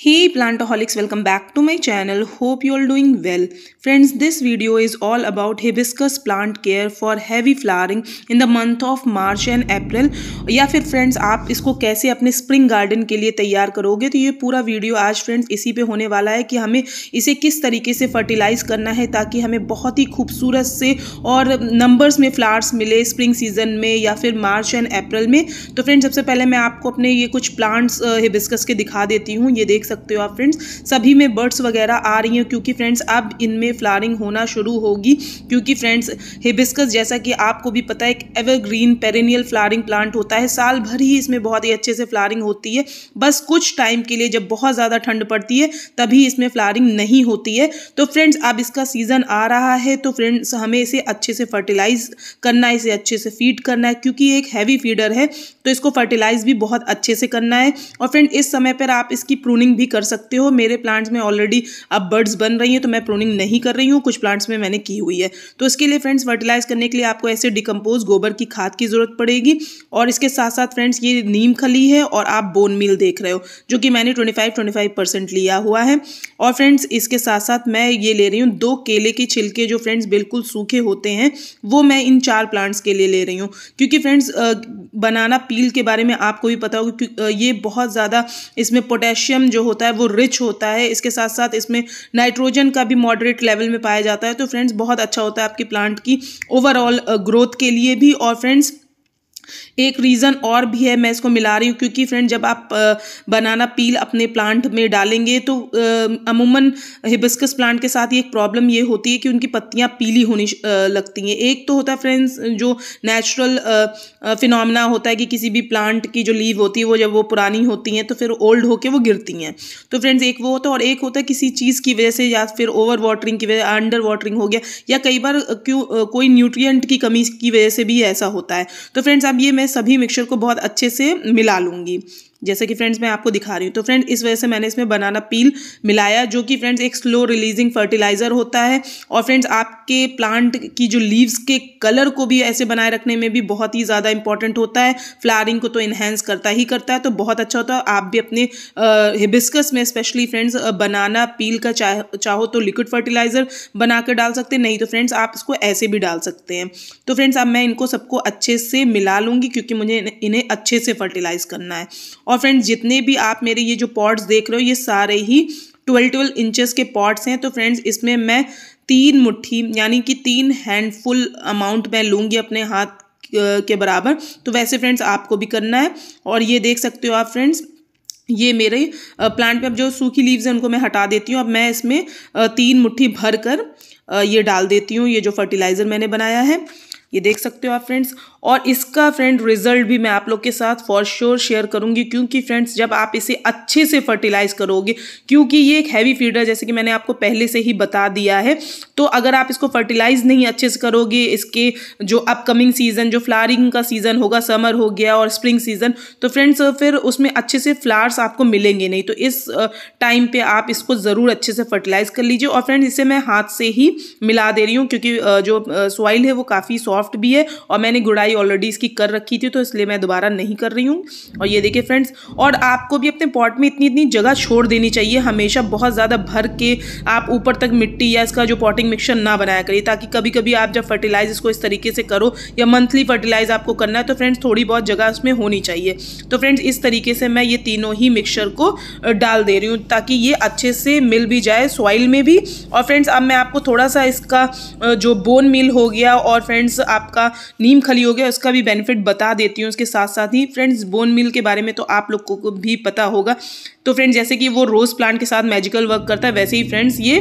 Hey plantaholics welcome back to my channel hope you all doing well friends this video is all about hibiscus plant care for heavy flowering in the month of March and April या फिर friends आप इसको कैसे अपने spring garden के लिए तैयार करोगे तो ये पूरा वीडियो आज friends इसी पे होने वाला है कि हमें इसे किस तरीके से fertilize करना है ताकि हमें बहुत ही खूबसूरत से और numbers में flowers मिले spring season में या फिर March and April में तो friends सबसे पहले मैं आपको अपने ये कुछ plants हिबिस्कस के दिखा देती हूँ ये देख देख सकते हो आप फ्रेंड्स सभी में बर्ड्स वगैरह आ रही हैं क्योंकि फ्रेंड्स अब इनमें फ्लारिंग होना शुरू होगी क्योंकि फ्रेंड्स हिबिस्कस जैसा कि आपको भी पता है एक एवरग्रीन पेरेनियल फ्लारिंग प्लांट होता है साल भर ही इसमें बहुत ही अच्छे से फ्लारिंग होती है बस कुछ टाइम के लिए जब बहुत ज़्यादा ठंड पड़ती है तभी इसमें फ्लारिंग नहीं होती है तो फ्रेंड्स अब इसका सीज़न आ रहा है तो फ्रेंड्स हमें इसे अच्छे से फर्टिलाइज़ करना है इसे अच्छे से फीड करना है क्योंकि एक हैवी फीडर है तो इसको फर्टिलाइज़ भी बहुत अच्छे से करना है और फ्रेंड इस समय पर आप इसकी प्रूनिंग प्रोनिंग भी कर सकते हो मेरे प्लांट्स में ऑलरेडी अब बर्ड्स बन रही हैं तो मैं प्रोनिंग नहीं कर रही हूँ कुछ प्लांट्स में मैंने की हुई है तो इसके लिए फ्रेंड्स फर्टिलाइज करने के लिए आपको ऐसे डिकम्पोज गोबर की खाद की ज़रूरत पड़ेगी और इसके साथ साथ फ्रेंड्स ये नीम खली है और आप बोन मिल देख रहे हो जो कि मैंने twenty five twenty five percent लिया हुआ है और फ्रेंड्स इसके साथ साथ मैं ये ले रही हूँ दो केले के छिलके जो फ्रेंड्स बिल्कुल सूखे होते हैं वो मैं इन चार प्लांट्स के लिए ले रही हूँ क्योंकि फ्रेंड्स बनाना पील के बारे में आपको भी पता होगा ये बहुत ज़्यादा इसमें पोटेशियम जो होता है वो रिच होता है इसके साथ साथ इसमें नाइट्रोजन का भी मॉडरेट लेवल में पाया जाता है तो फ्रेंड्स बहुत अच्छा होता है आपके प्लांट की ओवरऑल ग्रोथ के लिए भी और फ्रेंड्स एक रीज़न और भी है मैं इसको मिला रही हूँ क्योंकि फ्रेंड जब आप बनाना पील अपने प्लांट में डालेंगे तो अमूमन हिबिस्कस प्लांट के साथ एक प्रॉब्लम ये होती है कि उनकी पत्तियाँ पीली होनी लगती हैं एक तो होता है फ्रेंड्स जो नेचुरल फिनमिना होता है कि किसी भी प्लांट की जो लीव होती है वो जब वो पुरानी होती हैं तो फिर ओल्ड होकर वो गिरती हैं तो फ्रेंड्स एक वो होता है और एक होता है किसी चीज़ की वजह से या फिर ओवर वाटरिंग की वजह अंडर वाटरिंग हो गया या कई बार क्यों कोई न्यूट्रिएंट की कमी की वजह से भी ऐसा होता है तो फ्रेंड्स आप ये मैं सभी मिक्सचर को बहुत अच्छे से मिला लूँगी जैसे कि फ्रेंड्स मैं आपको दिखा रही हूँ तो फ्रेंड इस वजह से मैंने इसमें बनाना पील मिलाया जो कि फ्रेंड्स एक स्लो रिलीजिंग फर्टिलाइज़र होता है और फ्रेंड्स आपके प्लांट की जो लीव्स के कलर को भी ऐसे बनाए रखने में भी बहुत ही ज़्यादा इंपॉर्टेंट होता है फ्लारिंग को तो इन्हेंस करता ही करता है तो बहुत अच्छा होता है आप भी अपने हिबिस्कस में स्पेशली फ्रेंड्स बनाना पील का चाहो तो लिक्विड फर्टिलाइज़र बना कर डाल सकते नहीं तो फ्रेंड्स आप इसको ऐसे भी डाल सकते हैं तो फ्रेंड्स अब मैं इनको सबको अच्छे से मिला लूँगी क्योंकि मुझे इन्हें अच्छे से फर्टिलाइज़ करना है और फ्रेंड्स जितने भी आप मेरे ये जो पॉट्स देख रहे हो ये सारे ही ट्वेल्व ट्वेल्व इंचज के पॉट्स हैं तो फ्रेंड्स इसमें मैं तीन मुट्ठी यानी कि तीन हैंडफुल अमाउंट मैं लूँगी अपने हाथ के बराबर तो वैसे फ्रेंड्स आपको भी करना है और ये देख सकते हो आप फ्रेंड्स ये मेरे प्लांट में अब जो सूखी लीव्स हैं उनको मैं हटा देती हूँ अब मैं इसमें तीन मुट्ठी भर कर ये डाल देती हूँ ये जो फर्टिलाइज़र मैंने बनाया है ये देख सकते हो आप फ्रेंड्स और इसका फ्रेंड रिजल्ट भी मैं आप लोग के साथ फॉर श्योर शेयर करूंगी क्योंकि फ्रेंड्स जब आप इसे अच्छे से फर्टिलाइज करोगे क्योंकि ये एक हैवी फीडर जैसे कि मैंने आपको पहले से ही बता दिया है तो अगर आप इसको फर्टिलाइज नहीं अच्छे से करोगे इसके जो अपकमिंग सीजन जो फ्लारिंग का सीजन होगा समर हो गया और स्प्रिंग सीजन तो फ्रेंड्स फिर उसमें अच्छे से फ्लावर्स आपको मिलेंगे नहीं तो इस टाइम पे आप इसको ज़रूर अच्छे से फर्टिलाइज कर लीजिए और फ्रेंड्स इसे मैं हाथ से ही मिला दे रही हूँ क्योंकि जो सॉइल है वो काफ़ी सॉफ्ट सॉफ्ट भी है और मैंने गुड़ाई ऑलरेडी इसकी कर रखी थी तो इसलिए मैं दोबारा नहीं कर रही हूँ और ये देखिए फ्रेंड्स और आपको भी अपने पॉट में इतनी इतनी जगह छोड़ देनी चाहिए हमेशा बहुत ज़्यादा भर के आप ऊपर तक मिट्टी या इसका जो पॉटिंग मिक्सर ना बनाया करिए ताकि कभी कभी आप जब फर्टिलाइज इसको इस तरीके से करो या मंथली फर्टिलाइज आपको करना है तो फ्रेंड्स थोड़ी बहुत जगह उसमें होनी चाहिए तो फ्रेंड्स इस तरीके से मैं ये तीनों ही मिक्सर को डाल दे रही हूँ ताकि ये अच्छे से मिल भी जाए सॉइल में भी और फ्रेंड्स अब मैं आपको थोड़ा सा इसका जो बोन मिल हो गया और फ्रेंड्स आपका नीम खली हो गया उसका भी बेनिफिट बता देती हूँ उसके साथ साथ ही फ्रेंड्स बोन मिल के बारे में तो आप लोग को भी पता होगा तो फ्रेंड्स जैसे कि वो रोज़ प्लांट के साथ मैजिकल वर्क करता है वैसे ही फ्रेंड्स ये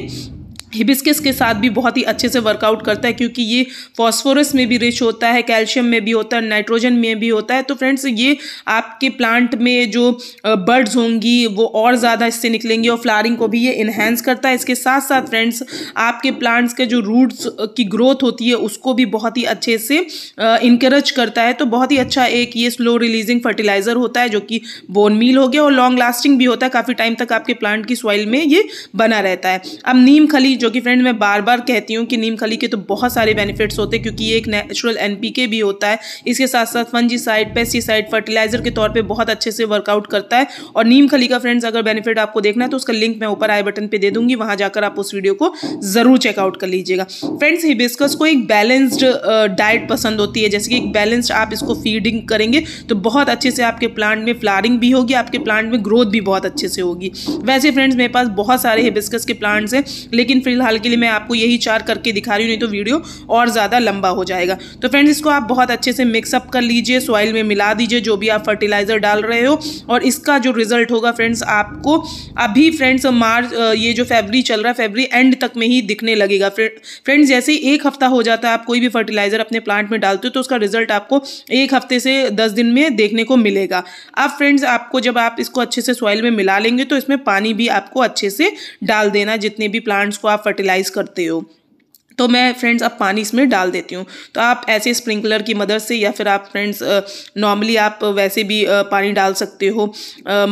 हिबिस्किस के साथ भी बहुत ही अच्छे से वर्कआउट करता है क्योंकि ये फॉस्फोरस में भी रिच होता है कैल्शियम में भी होता है नाइट्रोजन में भी होता है तो फ्रेंड्स ये आपके प्लांट में जो बर्ड्स होंगी वो और ज़्यादा इससे निकलेंगे और फ्लारिंग को भी ये इन्हेंस करता है इसके साथ साथ फ्रेंड्स आपके प्लांट्स के जो रूट्स की ग्रोथ होती है उसको भी बहुत ही अच्छे से इंकरेज करता है तो बहुत ही अच्छा एक ये स्लो रिलीजिंग फर्टिलाइज़र होता है जो कि बोन मील हो गया और लॉन्ग लास्टिंग भी होता है काफ़ी टाइम तक आपके प्लांट की सॉइल में ये बना रहता है अब नीम खली जो कि फ्रेंड मैं बार बार कहती हूँ कि नीम खली के तो बहुत सारे बेनिफिट्स होते हैं क्योंकि ये एक नेचुरल एनपीके भी होता है इसके साथ साथ फंजीसाइड पेस्टिसाइड फर्टिलाइजर के तौर पर बहुत अच्छे से वर्कआउट करता है और नीम खली का फ्रेंड्स अगर बेनिफिट आपको देखना है तो उसका लिंक मैं ऊपर आई बटन पर दे दूंगी वहाँ जाकर आप उस वीडियो को ज़रूर चेकआउट कर लीजिएगा फ्रेंड्स हिबिस्कस को एक बैलेंस्ड डाइट पसंद होती है जैसे कि एक बैलेंस्ड आप इसको फीडिंग करेंगे तो बहुत अच्छे से आपके प्लांट में फ्लारिंग भी होगी आपके प्लांट में ग्रोथ भी बहुत अच्छे से होगी वैसे फ्रेंड्स मेरे पास बहुत सारे हिबिस्कस के प्लांट्स हैं लेकिन फिलहाल के लिए मैं आपको यही चार करके दिखा रही हूँ नहीं तो वीडियो और ज़्यादा लंबा हो जाएगा तो फ्रेंड्स इसको आप बहुत अच्छे से मिक्सअप कर लीजिए सॉइल में मिला दीजिए जो भी आप फर्टिलाइज़र डाल रहे हो और इसका जो रिजल्ट होगा फ्रेंड्स आपको अभी फ्रेंड्स मार्च ये जो फेबरी चल रहा है फेबरी एंड तक में ही दिखने लगेगा फ्रेंड्स जैसे ही एक हफ्ता हो जाता है आप कोई भी फर्टिलाइज़र अपने प्लांट में डालते हो तो उसका रिजल्ट आपको एक हफ्ते से दस दिन में देखने को मिलेगा अब फ्रेंड्स आपको जब आप इसको अच्छे से सॉइल में मिला लेंगे तो इसमें पानी भी आपको अच्छे से डाल देना जितने भी प्लांट्स को आप फर्टिलाइज़ करते हो तो मैं फ्रेंड्स अब पानी इसमें डाल देती हूँ तो आप ऐसे स्प्रिंकलर की मदद से या फिर आप फ्रेंड्स नॉर्मली आप वैसे भी पानी डाल सकते हो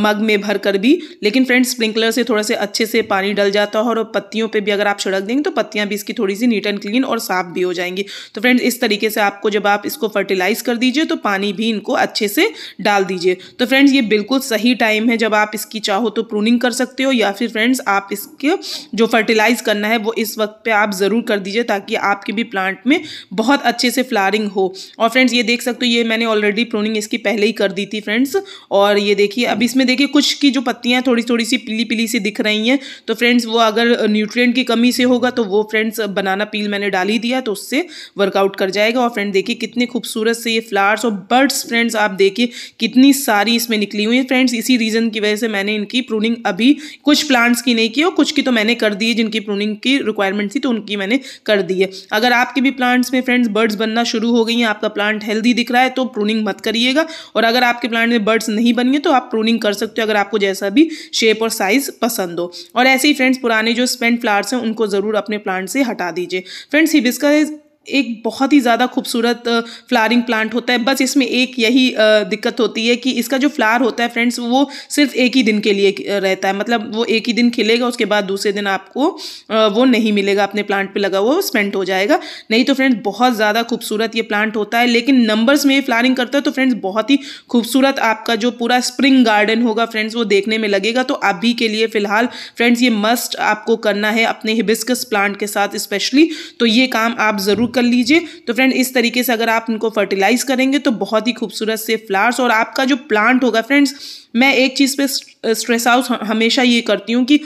मग में भर कर भी लेकिन फ्रेंड्स स्प्रिंकलर से थोड़ा से अच्छे से पानी डल जाता है और पत्तियों पर भी अगर आप छिड़क देंगे तो पत्तियाँ भी इसकी थोड़ी सी नीट एंड क्लीन और साफ भी हो जाएंगी तो फ्रेंड्स इस तरीके से आपको जब आप इसको फर्टिलाइज़ कर दीजिए तो पानी भी इनको अच्छे से डाल दीजिए तो फ्रेंड्स ये बिल्कुल सही टाइम है जब आप इसकी चाहो तो प्रूनिंग कर सकते हो या फिर फ्रेंड्स आप इसके जो फर्टिलाइज़ करना है वो इस वक्त पे आप ज़रूर कर दीजिए दीजिए ताकि आपके भी प्लांट में बहुत अच्छे से फ्लारिंग हो और फ्रेंड्स ये देख सकते हो ये मैंने ऑलरेडी प्रोनिंग इसकी पहले ही कर दी थी फ्रेंड्स और ये देखिए अब इसमें देखिए कुछ की जो पत्तियाँ थोड़ी थोड़ी सी पीली पीली सी दिख रही हैं तो फ्रेंड्स वो अगर न्यूट्रियट की कमी से होगा तो वो फ्रेंड्स बनाना पील मैंने डाल ही दिया तो उससे वर्कआउट कर जाएगा और फ्रेंड देखिए कितने खूबसूरत से ये फ्लावर्स और बर्ड्स फ्रेंड्स आप देखिए कितनी सारी इसमें निकली हुई है फ्रेंड्स इसी रीज़न की वजह से मैंने इनकी प्रूनिंग अभी कुछ प्लांट्स की नहीं की और कुछ की तो मैंने कर दी जिनकी प्रूनिंग की रिक्वायरमेंट थी तो उनकी मैंने कर दिए अगर आपके भी प्लांट्स में फ्रेंड्स बर्ड्स बनना शुरू हो गई हैं आपका प्लांट हेल्दी दिख रहा है तो प्रूनिंग मत करिएगा और अगर आपके प्लांट में बर्ड्स नहीं बनी है तो आप प्रूनिंग कर सकते हो अगर आपको जैसा भी शेप और साइज पसंद हो और ऐसे ही फ्रेंड्स पुराने जो स्पेंट फ्लावर्स हैं उनको ज़रूर अपने प्लांट से हटा दीजिए फ्रेंड्स हिबिस्का एक बहुत ही ज़्यादा खूबसूरत फ्लारिंग प्लांट होता है बस इसमें एक यही दिक्कत होती है कि इसका जो फ्लार होता है फ्रेंड्स वो सिर्फ एक ही दिन के लिए रहता है मतलब वो एक ही दिन खिलेगा उसके बाद दूसरे दिन आपको वो नहीं मिलेगा अपने प्लांट पे लगा हुआ वो स्पेंट हो जाएगा नहीं तो फ्रेंड्स बहुत ज़्यादा खूबसूरत ये प्लांट होता है लेकिन नंबर्स में ये फ्लारिंग करता है तो फ्रेंड्स बहुत ही खूबसूरत आपका जो पूरा स्प्रिंग गार्डन होगा फ्रेंड्स वो देखने में लगेगा तो अभी के लिए फ़िलहाल फ्रेंड्स ये मस्ट आपको करना है अपने हिबिस्कस प्लांट के साथ स्पेशली तो ये काम आप ज़रूर ज़रूर कर लीजिए तो फ्रेंड इस तरीके से अगर आप इनको फर्टिलाइज़ करेंगे तो बहुत ही खूबसूरत से फ्लावर्स और आपका जो प्लांट होगा फ्रेंड्स मैं एक चीज़ पे स्ट्रेस आउट हमेशा ये करती हूँ कि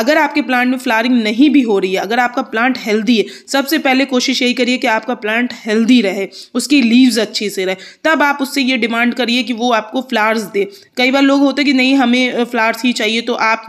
अगर आपके प्लांट में फ्लारिंग नहीं भी हो रही है अगर आपका प्लांट हेल्दी है सबसे पहले कोशिश यही करिए कि आपका प्लांट हेल्दी रहे उसकी लीव्स अच्छी से रहे तब आप उससे ये डिमांड करिए कि वो आपको फ्लावर्स दे कई बार लोग होते हैं कि नहीं हमें फ्लावर्स ही चाहिए तो आप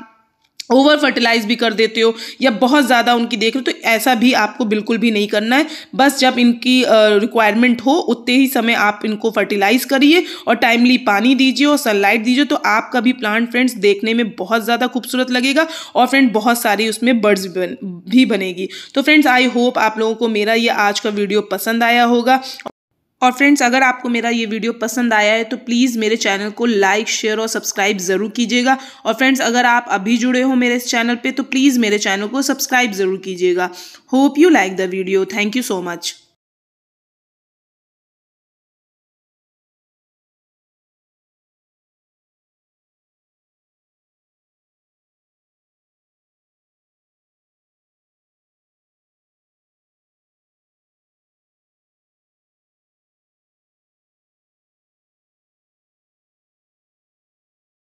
ओवर फर्टिलाइज भी कर देते हो या बहुत ज़्यादा उनकी देख रहे हो तो ऐसा भी आपको बिल्कुल भी नहीं करना है बस जब इनकी रिक्वायरमेंट हो उतने ही समय आप इनको फर्टिलाइज करिए और टाइमली पानी दीजिए और सनलाइट दीजिए तो आपका भी प्लांट फ्रेंड्स देखने में बहुत ज़्यादा खूबसूरत लगेगा और फ्रेंड बहुत सारी उसमें बर्ड्स भी बनेगी तो फ्रेंड्स आई होप आप लोगों को मेरा ये आज का वीडियो पसंद आया होगा और फ्रेंड्स अगर आपको मेरा ये वीडियो पसंद आया है तो प्लीज़ मेरे चैनल को लाइक शेयर और सब्सक्राइब ज़रूर कीजिएगा और फ्रेंड्स अगर आप अभी जुड़े हो मेरे इस चैनल पर तो प्लीज़ मेरे चैनल को सब्सक्राइब ज़रूर कीजिएगा hope you like the video thank you so much